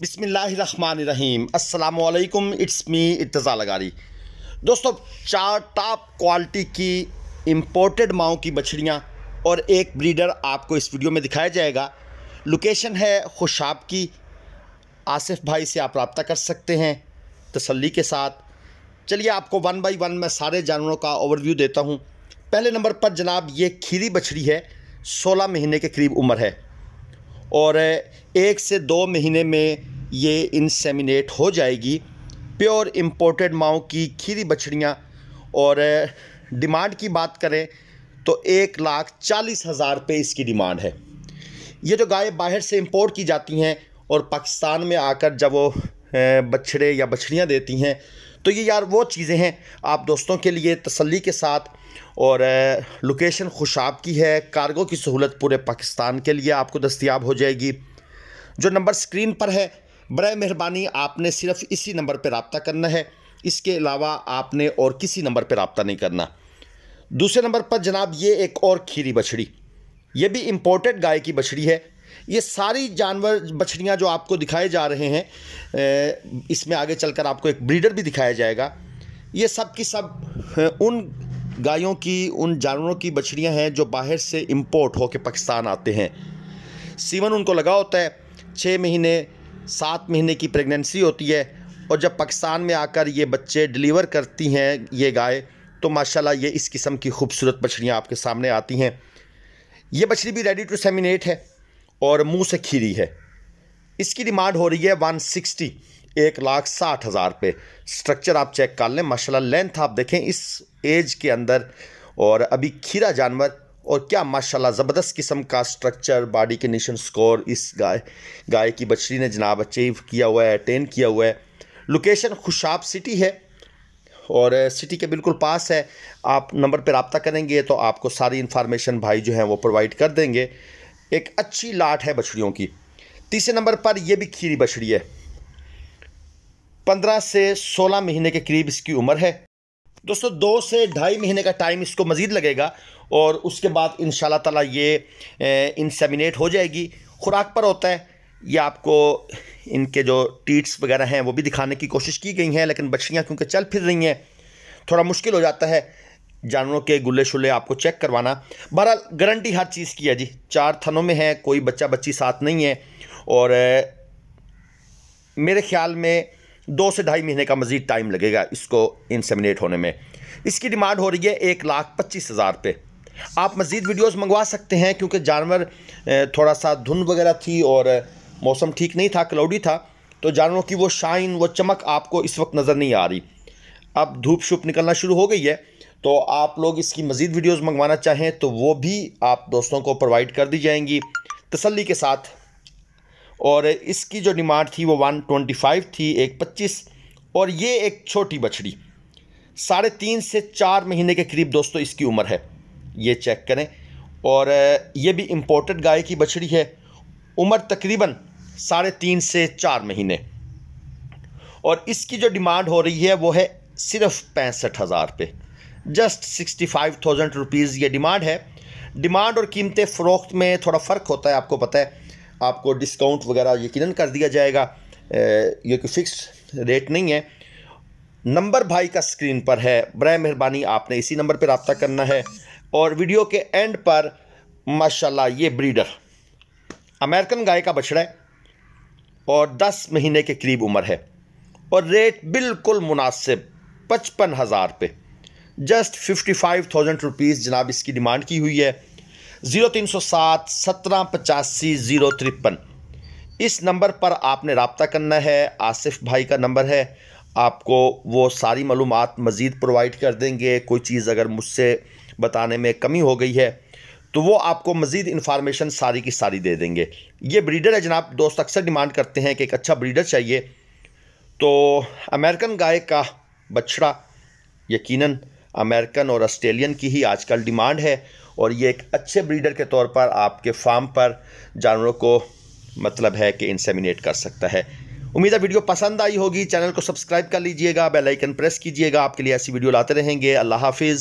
बिसमीम अल्लाम it's me Irtaza लगारी दोस्तों चार टॉप क्वालिटी की इम्पोर्टेड माओ की बछड़ियाँ और एक ब्रीडर आपको इस वीडियो में दिखाया जाएगा लोकेशन है खुशाब की आसिफ भाई से आप रबता कर सकते हैं तसल्ली के साथ चलिए आपको वन बाई वन में सारे जानवरों का ओवरव्यू देता हूँ पहले नंबर पर जनाब ये खीरी बछड़ी है सोलह महीने के करीब उम्र है और एक से दो महीने में ये इंसेमिनेट हो जाएगी प्योर इम्पोर्टेड माओ की खीरी बछड़ियाँ और डिमांड की बात करें तो एक लाख चालीस हज़ार रुपये इसकी डिमांड है ये जो गाय बाहर से इंपोर्ट की जाती हैं और पाकिस्तान में आकर जब वो बछड़े या बछड़ियाँ देती हैं तो ये यार वो चीज़ें हैं आप दोस्तों के लिए तसल्ली के साथ और लोकेशन खुशाब की है कार्गो की सहूलत पूरे पाकिस्तान के लिए आपको दस्तियाब हो जाएगी जो नंबर स्क्रीन पर है बर मेहरबानी आपने सिर्फ इसी नंबर पर रबता करना है इसके अलावा आपने और किसी नंबर पर रबता नहीं करना दूसरे नंबर पर जनाब ये एक और खीरी बछड़ी ये भी इम्पोर्टेड गाय की बछड़ी है ये सारी जानवर बछड़ियाँ जो आपको दिखाए जा रहे हैं इसमें आगे चलकर आपको एक ब्रीडर भी दिखाया जाएगा ये सब की सब उन गायों की उन जानवरों की बछड़ियाँ हैं जो बाहर से इम्पोर्ट होकर पाकिस्तान आते हैं सीवन उनको लगा होता है छः महीने सात महीने की प्रेगनेंसी होती है और जब पाकिस्तान में आकर ये बच्चे डिलीवर करती हैं ये गाय तो माशाल्लाह ये इस किस्म की खूबसूरत बछड़ियाँ आपके सामने आती हैं ये बछड़ी भी रेडी टू सेमिनेट है और मुंह से खीरी है इसकी डिमांड हो रही है वन सिक्सटी एक लाख साठ हज़ार पे स्ट्रक्चर आप चेक कर लें माशाल्लाह लेंथ आप देखें इस एज के अंदर और अभी खीरा जानवर और क्या माशाल्लाह ज़बरदस्त किस्म का स्ट्रक्चर बॉडी कंडीशन स्कोर इस गाय गाय की बछड़ी ने जनाब अचीव किया हुआ है अटेन किया हुआ है लोकेशन खुशाब सिटी है और सिटी के बिल्कुल पास है आप नंबर पर रबता करेंगे तो आपको सारी इन्फॉर्मेशन भाई जो है वो प्रोवाइड कर देंगे एक अच्छी लाट है बछड़ियों की तीसरे नंबर पर यह भी खीरी बछड़ी है पंद्रह से सोलह महीने के करीब इसकी उम्र है दोस्तों दो से ढाई महीने का टाइम इसको मज़ीद लगेगा और उसके बाद इन ताला ये इंसेमिनेट हो जाएगी खुराक पर होता है ये आपको इनके जो टीट्स वगैरह हैं वो भी दिखाने की कोशिश की गई हैं लेकिन बछड़ियाँ क्योंकि चल फिर रही हैं थोड़ा मुश्किल हो जाता है जानवरों के गुल्ले शुल्ले आपको चेक करवाना बहरहाल गारंटी हर चीज़ की है जी चार थनों में है कोई बच्चा बच्ची साथ नहीं है और मेरे ख्याल में दो से ढाई महीने का मज़ीद टाइम लगेगा इसको इंसेमिनेट होने में इसकी डिमांड हो रही है एक लाख पच्चीस हज़ार पे आप मज़ीद वीडियोस मंगवा सकते हैं क्योंकि जानवर थोड़ा सा धुंध वगैरह थी और मौसम ठीक नहीं था क्लाउडी था तो जानवरों की वो शाइन वो चमक आपको इस वक्त नज़र नहीं आ रही अब धूप शुप निकलना शुरू हो गई है तो आप लोग इसकी मज़ीद वीडियोज़ मंगवाना चाहें तो वो भी आप दोस्तों को प्रोवाइड कर दी जाएंगी तसली के साथ और इसकी जो डिमांड थी वो वन ट्वेंटी फाइव थी एक पच्चीस और ये एक छोटी बछड़ी साढ़े तीन से चार महीने के करीब दोस्तों इसकी उम्र है ये चेक करें और ये भी इम्पोर्टेड गाय की बछड़ी है उम्र तकरीबन साढ़े तीन से चार महीने और इसकी जो डिमांड हो रही है वो है सिर्फ पैंसठ हज़ार पे just sixty five thousand rupees ये डिमांड है डिमांड और कीमतें फ़रोख्त में थोड़ा फ़र्क होता है आपको पता है आपको डिस्काउंट वगैरह यकीन कर दिया जाएगा ये कोई फ़िक्स रेट नहीं है नंबर भाई का स्क्रीन पर है बर मेहरबानी आपने इसी नंबर पर रबता करना है और वीडियो के एंड पर माशाला ये ब्रीडर अमेरिकन गाय का बछड़ा है और 10 महीने के करीब उम्र है और रेट बिल्कुल मुनासिब पचपन हज़ार पे just fifty five thousand rupees जनाब इसकी डिमांड की हुई है ज़ीरो तीन सौ सात सत्रह पचासी ज़ीरो तिरपन इस नंबर पर आपने रबता करना है आसिफ भाई का नंबर है आपको वो सारी मालूम मज़ीद प्रोवाइड कर देंगे कोई चीज़ अगर मुझसे बताने में कमी हो गई है तो वो आपको मज़ीद इन्फॉर्मेशन सारी की सारी दे देंगे ये ब्रीडर है जनाब दोस्त अक्सर डिमांड करते हैं कि एक अच्छा ब्रीडर चाहिए तो अमेरिकन गाय का बछड़ा यकीनन अमेरिकन और ऑस्ट्रेलियन की ही आजकल डिमांड है और ये एक अच्छे ब्रीडर के तौर पर आपके फार्म पर जानवरों को मतलब है कि इंसेमिनेट कर सकता है उम्मीद है वीडियो पसंद आई होगी चैनल को सब्सक्राइब कर लीजिएगा बेल आइकन प्रेस कीजिएगा आपके लिए ऐसी वीडियो लाते रहेंगे अल्लाह हाफिज़